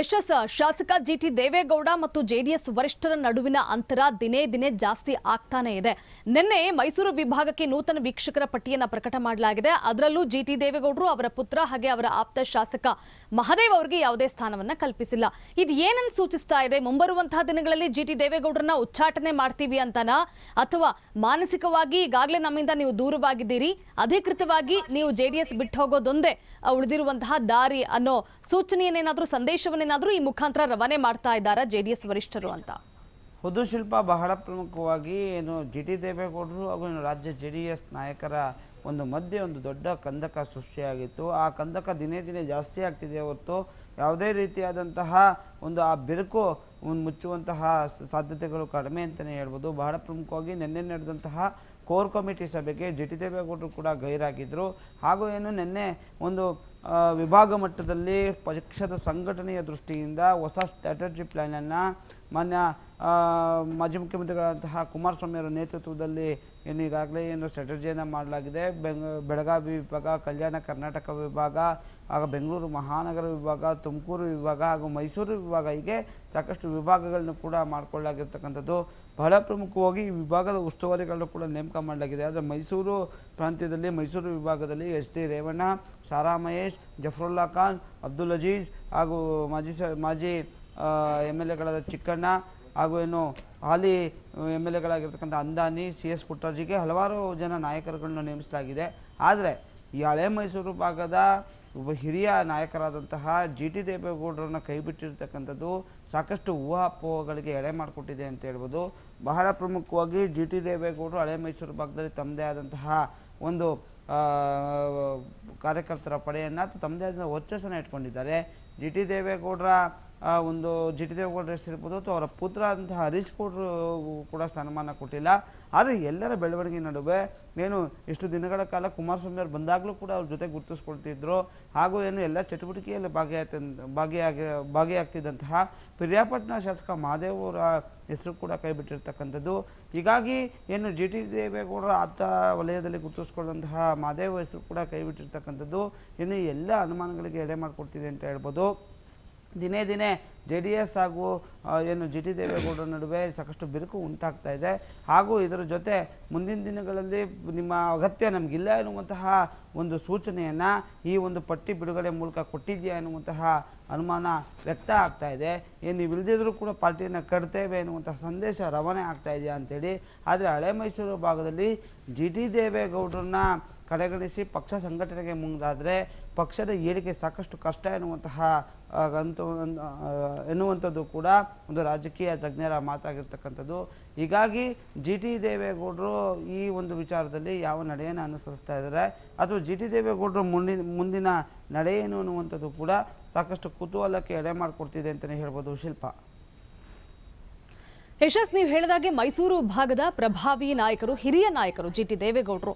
ಯಶಸ್ ಶಾಸಕ ಜಿಟಿ ದೇವೇಗೌಡ ಮತ್ತು ಜೆಡಿಎಸ್ ವರಿಷ್ಠರ ನಡುವಿನ ಅಂತರ ದಿನೇ ದಿನೇ ಜಾಸ್ತಿ ಆಗ್ತಾನೆ ಇದೆ ನಿನ್ನೆ ಮೈಸೂರು ವಿಭಾಗಕ್ಕೆ ನೂತನ ವೀಕ್ಷಕರ ಪಟ್ಟಿಯನ್ನು ಪ್ರಕಟ ಮಾಡಲಾಗಿದೆ ಅದರಲ್ಲೂ ಜಿಟಿ ದೇವೇಗೌಡರು ಅವರ ಪುತ್ರ ಹಾಗೆ ಅವರ ಆಪ್ತ ಶಾಸಕ ಮಹದೇವ್ ಅವರಿಗೆ ಯಾವುದೇ ಸ್ಥಾನವನ್ನ ಕಲ್ಪಿಸಿಲ್ಲ ಇದು ಏನನ್ನು ಸೂಚಿಸ್ತಾ ಇದೆ ಮುಂಬರುವಂತಹ ದಿನಗಳಲ್ಲಿ ಜಿಟಿ ದೇವೇಗೌಡರನ್ನ ಉಚ್ಚಾಟನೆ ಮಾಡ್ತೀವಿ ಅಂತನಾ ಅಥವಾ ಮಾನಸಿಕವಾಗಿ ಈಗಾಗಲೇ ನಮ್ಮಿಂದ ನೀವು ದೂರವಾಗಿದ್ದೀರಿ ಅಧಿಕೃತವಾಗಿ ನೀವು ಜೆಡಿಎಸ್ ಬಿಟ್ಟು ಹೋಗೋದೊಂದೇ ಉಳಿದಿರುವಂತಹ ದಾರಿ ಅನ್ನೋ ಸೂಚನೆಯನ್ನೇನಾದರೂ ಸಂದೇಶವನ್ನು ಏನಾದರೂ ಈ ಮುಖಾಂತರ ರವಾನೆ ಮಾಡ್ತಾ ಇದ್ದಾರಾ ಜೆಡಿಎಸ್ ವರಿಷ್ಠರು ಅಂತ ಹುದುಶಿಲ್ಪ ಶಿಲ್ಪ ಬಹಳ ಪ್ರಮುಖವಾಗಿ ಏನು ಜಿ ಟಿ ದೇವೇಗೌಡರು ಹಾಗೂ ರಾಜ್ಯ ಜೆ ಡಿ ಎಸ್ ನಾಯಕರ ಒಂದು ಮಧ್ಯೆ ಒಂದು ದೊಡ್ಡ ಕಂದಕ ಸೃಷ್ಟಿಯಾಗಿತ್ತು ಆ ಕಂದಕ ದಿನೇ ದಿನೇ ಜಾಸ್ತಿ ಆಗ್ತಿದೆ ಹೊರತು ಯಾವುದೇ ರೀತಿಯಾದಂತಹ ಒಂದು ಆ ಬಿರುಕು ಮುಚ್ಚುವಂತಹ ಸಾಧ್ಯತೆಗಳು ಕಡಿಮೆ ಅಂತಲೇ ಹೇಳ್ಬೋದು ಬಹಳ ಪ್ರಮುಖವಾಗಿ ನಿನ್ನೆ ನಡೆದಂತಹ ಕೋರ್ ಕಮಿಟಿ ಸಭೆಗೆ ಜಿ ಟಿ ದೇವೇಗೌಡರು ಕೂಡ ಗೈರಾಗಿದ್ದರು ಹಾಗೂ ಏನು ನಿನ್ನೆ ಒಂದು ವಿಭಾಗ ಮಟ್ಟದಲ್ಲಿ ಪಕ್ಷದ ಸಂಘಟನೆಯ ದೃಷ್ಟಿಯಿಂದ ಹೊಸ ಸ್ಟ್ರಾಟಜಿ ಪ್ಲ್ಯಾನನ್ನು ಮಾನ್ಯ ಮಾಜಿ ಮುಖ್ಯಮಂತ್ರಿಗಳಾದಂತಹ ಕುಮಾರಸ್ವಾಮಿಯವರ ನೇತೃತ್ವದಲ್ಲಿ ಏನು ಈಗಾಗಲೇ ಏನು ಸ್ಟ್ರಾಟಜಿಯನ್ನು ಮಾಡಲಾಗಿದೆ ಬೆಂಗ ಬೆಳಗಾವಿ ವಿಭಾಗ ಕಲ್ಯಾಣ ಕರ್ನಾಟಕ ವಿಭಾಗ ಆಗ ಬೆಂಗಳೂರು ಮಹಾನಗರ ವಿಭಾಗ ತುಮಕೂರು ವಿಭಾಗ ಹಾಗೂ ಮೈಸೂರು ವಿಭಾಗ ಹೀಗೆ ಸಾಕಷ್ಟು ವಿಭಾಗಗಳನ್ನು ಕೂಡ ಮಾಡಿಕೊಳ್ಳಲಾಗಿರ್ತಕ್ಕಂಥದ್ದು ಬಹಳ ಪ್ರಮುಖವಾಗಿ ಈ ವಿಭಾಗದ ಉಸ್ತುವಾರಿಗಳನ್ನು ಕೂಡ ನೇಮಕ ಮಾಡಲಾಗಿದೆ ಆದರೆ ಮೈಸೂರು ಪ್ರಾಂತ್ಯದಲ್ಲಿ ಮೈಸೂರು ವಿಭಾಗದಲ್ಲಿ ಎಸ್ ಡಿ ರೇವಣ್ಣ ಸಾರಾ ಮಹೇಶ್ ಜಫರುಲ್ಲಾ ಖಾನ್ ಅಬ್ದುಲ್ ಅಜೀಜ್ ಹಾಗೂ ಮಾಜಿ ಸ ಮಾಜಿ ಎಮ್ ಎಲ್ ಎಗಳಾದ ಚಿಕ್ಕಣ್ಣ ಹಾಗೂ ಏನು ಹಾಲಿ ಎಮ್ ಎಲ್ ಎಗಳಾಗಿರ್ತಕ್ಕಂಥ ಅಂದಾನಿ ಸಿ ಎಸ್ ಪುಟ್ಟರಾಜಿಗೆ ಹಲವಾರು ಜನ ನಾಯಕರುಗಳನ್ನ ನೇಮಿಸಲಾಗಿದೆ ಆದರೆ ಈ ಹಳೆ ಮೈಸೂರು ಭಾಗದ ಒಬ್ಬ ಹಿರಿಯ ನಾಯಕರಾದಂತಹ ಜಿ ಟಿ ದೇವೇಗೌಡರನ್ನ ಕೈಬಿಟ್ಟಿರ್ತಕ್ಕಂಥದ್ದು ಸಾಕಷ್ಟು ಊಹಾಪೋಹಗಳಿಗೆ ಎಳೆ ಮಾಡಿಕೊಟ್ಟಿದೆ ಅಂತ ಹೇಳ್ಬೋದು ಬಹಳ ಪ್ರಮುಖವಾಗಿ ಜಿ ಟಿ ದೇವೇಗೌಡರು ಹಳೆ ಮೈಸೂರು ಭಾಗದಲ್ಲಿ ತಮ್ಮದೇ ಆದಂತಹ ಒಂದು ಕಾರ್ಯಕರ್ತರ ಪಡೆಯನ್ನು ತಮ್ಮದೇ ಆದ ವರ್ಚಸ್ಸನ್ನು ಇಟ್ಕೊಂಡಿದ್ದಾರೆ ಜಿ ಟಿ ದೇವೇಗೌಡರ ಒಂದು ಜಿ ಟಿ ದೇವೇಗೌಡರ ಹೆಸರಿರ್ಬೋದು ಅಥವಾ ಅವರ ಪುತ್ರ ಅಂತಹ ಹರೀಶ್ ಗೌಡರು ಕೂಡ ಸ್ಥಾನಮಾನ ಕೊಟ್ಟಿಲ್ಲ ಆದರೆ ಎಲ್ಲರ ಬೆಳವಣಿಗೆ ನಡುವೆ ಏನು ಇಷ್ಟು ದಿನಗಳ ಕಾಲ ಕುಮಾರಸ್ವಾಮಿ ಅವರು ಬಂದಾಗಲೂ ಕೂಡ ಅವ್ರ ಜೊತೆ ಗುರುತಿಸ್ಕೊಳ್ತಿದ್ರು ಹಾಗೂ ಏನು ಎಲ್ಲ ಚಟುವಟಿಕೆಯಲ್ಲಿ ಭಾಗಿಯಾಗ್ತ ಭಾಗಿಯಾಗಿ ಭಾಗಿಯಾಗ್ತಿದ್ದಂತಹ ಪಿರಿಯಾಪಟ್ಟಣ ಶಾಸಕ ಅವರ ಹೆಸರು ಕೂಡ ಕೈ ಬಿಟ್ಟಿರ್ತಕ್ಕಂಥದ್ದು ಹೀಗಾಗಿ ಏನು ಜಿ ಟಿ ದೇವೇಗೌಡರ ಆತ ವಲಯದಲ್ಲಿ ಗುರುತಿಸ್ಕೊಂಡಂತಹ ಮಹಾದೇವ ಹೆಸರು ಕೂಡ ಕೈ ಬಿಟ್ಟಿರ್ತಕ್ಕಂಥದ್ದು ಇನ್ನು ಎಲ್ಲ ಅನುಮಾನಗಳಿಗೆ ಎಡೆ ಮಾಡಿಕೊಡ್ತಿದೆ ಅಂತ ಹೇಳ್ಬೋದು ದಿನೇ ದಿನೇ ಜೆ ಡಿ ಎಸ್ ಹಾಗೂ ಏನು ಜಿ ಟಿ ದೇವೇಗೌಡರ ನಡುವೆ ಸಾಕಷ್ಟು ಬಿರುಕು ಉಂಟಾಗ್ತಾ ಇದೆ ಹಾಗೂ ಇದರ ಜೊತೆ ಮುಂದಿನ ದಿನಗಳಲ್ಲಿ ನಿಮ್ಮ ಅಗತ್ಯ ನಮಗಿಲ್ಲ ಎನ್ನುವಂತಹ ಒಂದು ಸೂಚನೆಯನ್ನು ಈ ಒಂದು ಪಟ್ಟಿ ಬಿಡುಗಡೆ ಮೂಲಕ ಕೊಟ್ಟಿದೆಯಾ ಎನ್ನುವಂತಹ ಅನುಮಾನ ವ್ಯಕ್ತ ಆಗ್ತಾ ಇದೆ ಏನು ನೀವು ಇಲ್ದಿದ್ರೂ ಕೂಡ ಪಾರ್ಟಿಯನ್ನು ಕಟ್ತೇವೆ ಎನ್ನುವಂತಹ ಸಂದೇಶ ರವಾನೆ ಆಗ್ತಾ ಇದೆಯಾ ಅಂಥೇಳಿ ಆದರೆ ಹಳೆ ಮೈಸೂರು ಭಾಗದಲ್ಲಿ ಜಿ ಟಿ ದೇವೇಗೌಡರನ್ನ ಕಡೆಗಣಿಸಿ ಪಕ್ಷ ಸಂಘಟನೆಗೆ ಮುಂದಾದರೆ ಪಕ್ಷದ ಏಳಿಗೆ ಸಾಕಷ್ಟು ಕಷ್ಟ ಎನ್ನುವಂತಹ ಅಂತ ಎನ್ನುವಂಥದ್ದು ಕೂಡ ಒಂದು ರಾಜಕೀಯ ತಜ್ಞರ ಮಾತಾಗಿರ್ತಕ್ಕಂಥದ್ದು ಹೀಗಾಗಿ ಜಿ ಟಿ ದೇವೇಗೌಡರು ಈ ಒಂದು ವಿಚಾರದಲ್ಲಿ ಯಾವ ನಡೆಯನ್ನು ಅನುಸರಿಸ್ತಾ ಇದ್ದಾರೆ ಅಥವಾ ಜಿ ಟಿ ದೇವೇಗೌಡರು ಮುಂದಿನ ಮುಂದಿನ ನಡೆಯೇನು ಅನ್ನುವಂಥದ್ದು ಕೂಡ ಸಾಕಷ್ಟು ಕುತೂಹಲಕ್ಕೆ ಎಡೆ ಮಾಡಿಕೊಡ್ತಿದೆ ಅಂತಲೇ ಹೇಳ್ಬೋದು ಶಿಲ್ಪ ಯಶಸ್ ನೀವು ಹೇಳಿದಾಗೆ ಮೈಸೂರು ಭಾಗದ ಪ್ರಭಾವಿ ನಾಯಕರು ಹಿರಿಯ ನಾಯಕರು ಜಿ ಟಿ ದೇವೇಗೌಡರು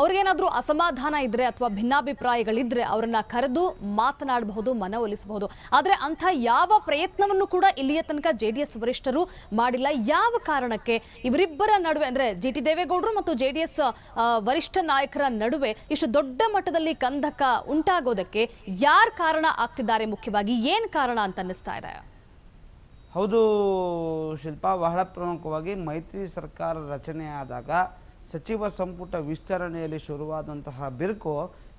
ಅವ್ರಿಗೇನಾದ್ರೂ ಅಸಮಾಧಾನ ಇದ್ರೆ ಅಥವಾ ಭಿನ್ನಾಭಿಪ್ರಾಯಗಳಿದ್ರೆ ಅವರನ್ನ ಕರೆದು ಮಾತನಾಡಬಹುದು ಮನವೊಲಿಸಬಹುದು ಆದರೆ ಅಂಥ ಯಾವ ಪ್ರಯತ್ನವನ್ನು ಕೂಡ ಇಲ್ಲಿಯ ತನಕ ಜೆ ಡಿ ಎಸ್ ವರಿಷ್ಠರು ಮಾಡಿಲ್ಲ ಯಾವ ಕಾರಣಕ್ಕೆ ಇವರಿಬ್ಬರ ನಡುವೆ ಅಂದ್ರೆ ಜಿ ಟಿ ದೇವೇಗೌಡರು ಮತ್ತು ಜೆ ಡಿ ಎಸ್ ವರಿಷ್ಠ ನಾಯಕರ ನಡುವೆ ಇಷ್ಟು ದೊಡ್ಡ ಮಟ್ಟದಲ್ಲಿ ಕಂದಕ ಉಂಟಾಗೋದಕ್ಕೆ ಯಾರು ಕಾರಣ ಆಗ್ತಿದ್ದಾರೆ ಮುಖ್ಯವಾಗಿ ಏನು ಕಾರಣ ಅಂತ ಅನ್ನಿಸ್ತಾ ಇದೆ ಹೌದು ಶಿಲ್ಪ ಬಹಳ ಪ್ರಮುಖವಾಗಿ ಮೈತ್ರಿ ಸರ್ಕಾರ ರಚನೆಯಾದಾಗ ಸಚಿವ ಸಂಪುಟ ವಿಸ್ತರಣೆಯಲ್ಲಿ ಶುರುವಾದಂತಹ ಬಿರುಕು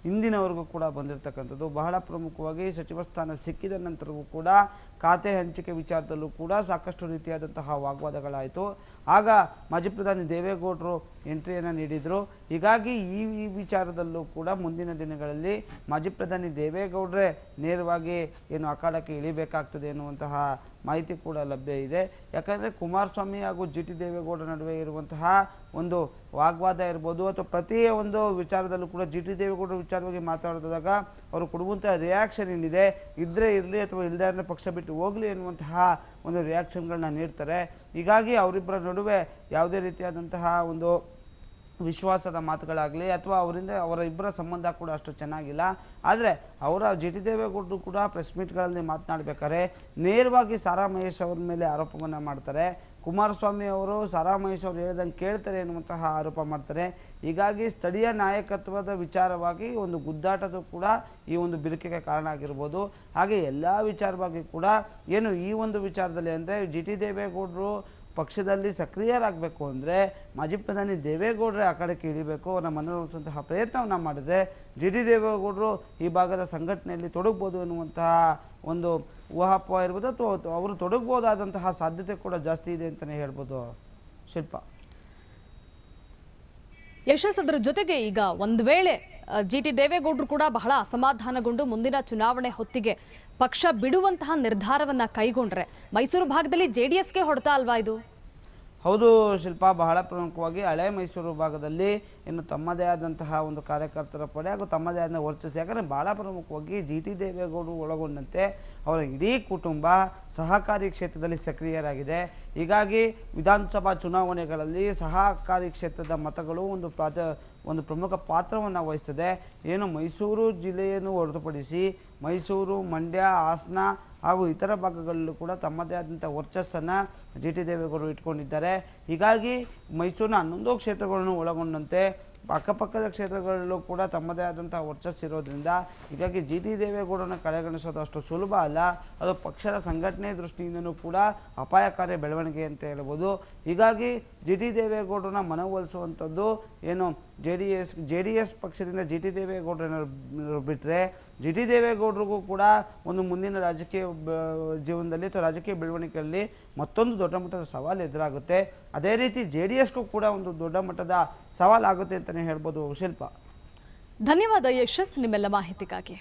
ಇಂದಿನವರೆಗೂ ಕೂಡ ಬಂದಿರತಕ್ಕಂಥದ್ದು ಬಹಳ ಪ್ರಮುಖವಾಗಿ ಸಚಿವ ಸ್ಥಾನ ಸಿಕ್ಕಿದ ನಂತರವೂ ಕೂಡ ಖಾತೆ ಹಂಚಿಕೆ ವಿಚಾರದಲ್ಲೂ ಕೂಡ ಸಾಕಷ್ಟು ರೀತಿಯಾದಂತಹ ವಾಗ್ವಾದಗಳಾಯಿತು ಆಗ ಮಾಜಿ ಪ್ರಧಾನಿ ದೇವೇಗೌಡರು ಎಂಟ್ರಿಯನ್ನು ನೀಡಿದರು ಹೀಗಾಗಿ ಈ ಈ ವಿಚಾರದಲ್ಲೂ ಕೂಡ ಮುಂದಿನ ದಿನಗಳಲ್ಲಿ ಮಾಜಿ ಪ್ರಧಾನಿ ದೇವೇಗೌಡರೇ ನೇರವಾಗಿ ಏನು ಅಖಾಡಕ್ಕೆ ಇಳಿಬೇಕಾಗ್ತದೆ ಎನ್ನುವಂತಹ ಮಾಹಿತಿ ಕೂಡ ಲಭ್ಯ ಇದೆ ಯಾಕಂದರೆ ಕುಮಾರಸ್ವಾಮಿ ಹಾಗೂ ಜಿ ಟಿ ದೇವೇಗೌಡರ ನಡುವೆ ಇರುವಂತಹ ಒಂದು ವಾಗ್ವಾದ ಇರ್ಬೋದು ಅಥವಾ ಪ್ರತಿ ಒಂದು ವಿಚಾರದಲ್ಲೂ ಕೂಡ ಜಿ ಟಿ ದೇವೇಗೌಡರ ವಿಚಾರವಾಗಿ ಮಾತಾಡಿದಾಗ ಅವರು ಕೊಡುವಂಥ ರಿಯಾಕ್ಷನ್ ಏನಿದೆ ಇದ್ದರೆ ಇರಲಿ ಅಥವಾ ಇಲ್ಲದೇ ಪಕ್ಷ ಬಿಟ್ಟು ಬಿಟ್ಟು ಹೋಗಲಿ ಎನ್ನುವಂತಹ ಒಂದು ರಿಯಾಕ್ಷನ್ಗಳನ್ನ ನೀಡ್ತಾರೆ ಹೀಗಾಗಿ ಅವರಿಬ್ಬರ ನಡುವೆ ಯಾವುದೇ ರೀತಿಯಾದಂತಹ ಒಂದು ವಿಶ್ವಾಸದ ಮಾತುಗಳಾಗಲಿ ಅಥವಾ ಅವರಿಂದ ಅವರ ಇಬ್ಬರ ಸಂಬಂಧ ಕೂಡ ಅಷ್ಟು ಚೆನ್ನಾಗಿಲ್ಲ ಆದರೆ ಅವರ ಜಿ ದೇವೇಗೌಡರು ಕೂಡ ಪ್ರೆಸ್ ಮೀಟ್ಗಳಲ್ಲಿ ಮಾತನಾಡಬೇಕಾದ್ರೆ ನೇರವಾಗಿ ಸಾರಾ ಮಹೇಶ್ ಅವರ ಮೇಲೆ ಆರೋಪವನ್ನು ಮಾಡ್ತಾರೆ ಕುಮಾರಸ್ವಾಮಿ ಅವರು ಸಾರಾ ಮಹೇಶ್ ಅವರು ಹೇಳ್ದಂಗೆ ಕೇಳ್ತಾರೆ ಎನ್ನುವಂತಹ ಆರೋಪ ಮಾಡ್ತಾರೆ ಹೀಗಾಗಿ ಸ್ಥಳೀಯ ನಾಯಕತ್ವದ ವಿಚಾರವಾಗಿ ಒಂದು ಗುದ್ದಾಟದ ಕೂಡ ಈ ಒಂದು ಬಿರುಕಿಗೆ ಕಾರಣ ಆಗಿರ್ಬೋದು ಹಾಗೆ ಎಲ್ಲ ವಿಚಾರವಾಗಿ ಕೂಡ ಏನು ಈ ಒಂದು ವಿಚಾರದಲ್ಲಿ ಅಂದರೆ ಜಿ ಟಿ ದೇವೇಗೌಡರು ಪಕ್ಷದಲ್ಲಿ ಸಕ್ರಿಯರಾಗಬೇಕು ಅಂದರೆ ಮಾಜಿ ಪ್ರಧಾನಿ ದೇವೇಗೌಡರೇ ಆ ಕಡೆಗೆ ಇಳಿಬೇಕು ಅವರ ಮನವೊಲಿಸುವಂತಹ ಪ್ರಯತ್ನವನ್ನು ಮಾಡಿದರೆ ಜಿ ಡಿ ದೇವೇಗೌಡರು ಈ ಭಾಗದ ಸಂಘಟನೆಯಲ್ಲಿ ತೊಡಗ್ಬೋದು ಎನ್ನುವಂತಹ ಒಂದು ಊಹಾಪ ಇರ್ಬೋದು ಅಥವಾ ಅವರು ತೊಡಗ್ಬೋದಾದಂತಹ ಸಾಧ್ಯತೆ ಕೂಡ ಜಾಸ್ತಿ ಇದೆ ಅಂತಲೇ ಹೇಳ್ಬೋದು ಶಿಲ್ಪ ಯಶಸ್ ಜೊತೆಗೆ ಈಗ ಒಂದು ವೇಳೆ ಜಿ ಟಿ ದೇವೇಗೌಡರು ಕೂಡ ಬಹಳ ಅಸಮಾಧಾನಗೊಂಡು ಮುಂದಿನ ಚುನಾವಣೆ ಹೊತ್ತಿಗೆ ಪಕ್ಷ ಬಿಡುವಂತಹ ನಿರ್ಧಾರವನ್ನ ಕೈಗೊಂಡ್ರೆ ಮೈಸೂರು ಭಾಗದಲ್ಲಿ ಜೆ ಡಿ ಎಸ್ಗೆ ಹೊಡೆತ ಅಲ್ವಾ ಇದು ಹೌದು ಶಿಲ್ಪ ಬಹಳ ಪ್ರಮುಖವಾಗಿ ಹಳೆ ಮೈಸೂರು ಭಾಗದಲ್ಲಿ ಇನ್ನು ತಮ್ಮದೇ ಆದಂತಹ ಒಂದು ಕಾರ್ಯಕರ್ತರ ಪಡೆ ಹಾಗೂ ತಮ್ಮದೇ ಆದ ವರ್ಚಸ್ಸು ಯಾಕಂದರೆ ಭಾಳ ಪ್ರಮುಖವಾಗಿ ಜಿ ಟಿ ದೇವೇಗೌಡರು ಒಳಗೊಂಡಂತೆ ಅವರ ಇಡೀ ಕುಟುಂಬ ಸಹಕಾರಿ ಕ್ಷೇತ್ರದಲ್ಲಿ ಸಕ್ರಿಯರಾಗಿದೆ ಹೀಗಾಗಿ ವಿಧಾನಸಭಾ ಚುನಾವಣೆಗಳಲ್ಲಿ ಸಹಕಾರಿ ಕ್ಷೇತ್ರದ ಮತಗಳು ಒಂದು ಪ್ರಾಧ ಒಂದು ಪ್ರಮುಖ ಪಾತ್ರವನ್ನು ವಹಿಸ್ತದೆ ಏನು ಮೈಸೂರು ಜಿಲ್ಲೆಯನ್ನು ಹೊರತುಪಡಿಸಿ ಮೈಸೂರು ಮಂಡ್ಯ ಹಾಸನ ಹಾಗೂ ಇತರ ಭಾಗಗಳಲ್ಲೂ ಕೂಡ ತಮ್ಮದೇ ಆದಂಥ ವರ್ಚಸ್ಸನ್ನು ಜಿ ಟಿ ದೇವೇಗೌಡರು ಇಟ್ಕೊಂಡಿದ್ದಾರೆ ಹೀಗಾಗಿ ಮೈಸೂರಿನ ಹನ್ನೊಂದು ಕ್ಷೇತ್ರಗಳನ್ನು ಒಳಗೊಂಡಂತೆ ಅಕ್ಕಪಕ್ಕದ ಕ್ಷೇತ್ರಗಳಲ್ಲೂ ಕೂಡ ತಮ್ಮದೇ ಆದಂಥ ಇರೋದ್ರಿಂದ ಹೀಗಾಗಿ ಜಿ ಟಿ ದೇವೇಗೌಡರನ್ನ ಕಡೆಗಣಿಸೋದು ಅಷ್ಟು ಸುಲಭ ಅಲ್ಲ ಅದು ಪಕ್ಷದ ಸಂಘಟನೆ ದೃಷ್ಟಿಯಿಂದನೂ ಕೂಡ ಅಪಾಯಕಾರಿ ಬೆಳವಣಿಗೆ ಅಂತ ಹೇಳ್ಬೋದು ಹೀಗಾಗಿ ಜಿ ಟಿ ದೇವೇಗೌಡರನ್ನ ಮನವೊಲಿಸುವಂಥದ್ದು ಏನು J D S J D S ಪಕ್ಷದಿಂದ ಜಿ ಟಿ ದೇವೇಗೌಡರನ್ನ ಬಿಟ್ಟರೆ ಜಿ ಟಿ ದೇವೇಗೌಡರಿಗೂ ಕೂಡ ಒಂದು ಮುಂದಿನ ರಾಜಕೀಯ ಜೀವನದಲ್ಲಿ ಅಥವಾ ರಾಜಕೀಯ ಬೆಳವಣಿಗೆಯಲ್ಲಿ ಮತ್ತೊಂದು ದೊಡ್ಡ ಮಟ್ಟದ ಸವಾಲು ಎದುರಾಗುತ್ತೆ ಅದೇ ರೀತಿ ಜೆ ಡಿ ಎಸ್ಗೂ ಕೂಡ ಒಂದು ದೊಡ್ಡ ಮಟ್ಟದ ಸವಾಲಾಗುತ್ತೆ ಅಂತಲೇ ಹೇಳ್ಬೋದು ಶಿಲ್ಪ ಧನ್ಯವಾದ ಯಶಸ್ ನಿಮ್ಮೆಲ್ಲ ಮಾಹಿತಿಗಾಗಿ